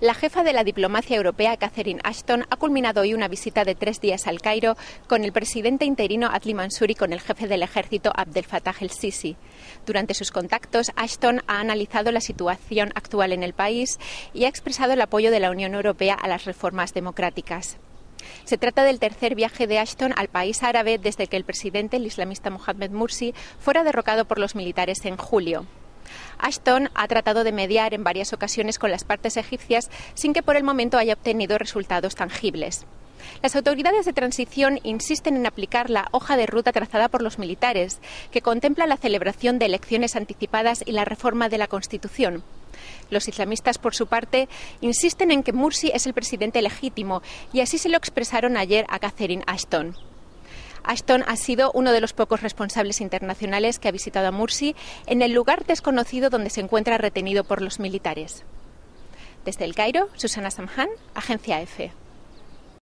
La jefa de la diplomacia europea, Catherine Ashton, ha culminado hoy una visita de tres días al Cairo con el presidente interino Atli Mansour y con el jefe del ejército Abdel Fattah el-Sisi. Durante sus contactos, Ashton ha analizado la situación actual en el país y ha expresado el apoyo de la Unión Europea a las reformas democráticas. Se trata del tercer viaje de Ashton al país árabe desde que el presidente, el islamista Mohamed Mursi, fuera derrocado por los militares en julio. Ashton ha tratado de mediar en varias ocasiones con las partes egipcias sin que por el momento haya obtenido resultados tangibles. Las autoridades de transición insisten en aplicar la hoja de ruta trazada por los militares, que contempla la celebración de elecciones anticipadas y la reforma de la Constitución. Los islamistas, por su parte, insisten en que Mursi es el presidente legítimo y así se lo expresaron ayer a Catherine Ashton. Ashton ha sido uno de los pocos responsables internacionales que ha visitado a Mursi en el lugar desconocido donde se encuentra retenido por los militares. Desde el Cairo, Susana Samhan, Agencia EFE.